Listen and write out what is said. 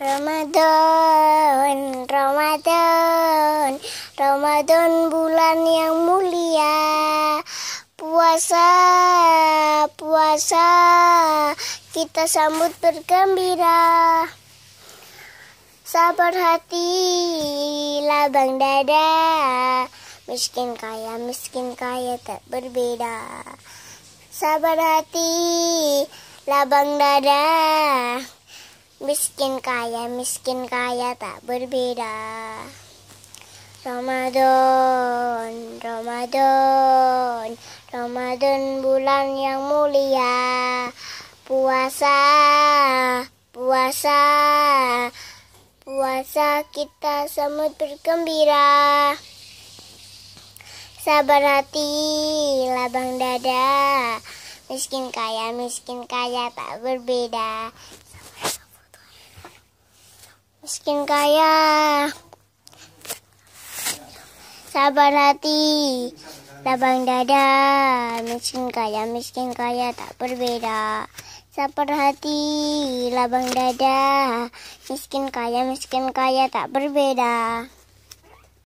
Ramadan, Ramadan, Ramadan bulan yang mulia. Puasa, puasa, kita sambut bergembira. Sabar hati, labang dada, miskin kaya, miskin kaya tak berbeda. Sabar hati, labang dada. Miskin kaya, miskin kaya tak berbeda Ramadan, Ramadan, Ramadan bulan yang mulia Puasa, puasa, puasa kita semut bergembira Sabar hati, labang dada Miskin kaya, miskin kaya tak berbeda miskin kaya sabar hati labang dada miskin kaya miskin kaya tak berbeda sabar hati labang dada miskin kaya miskin kaya tak berbeda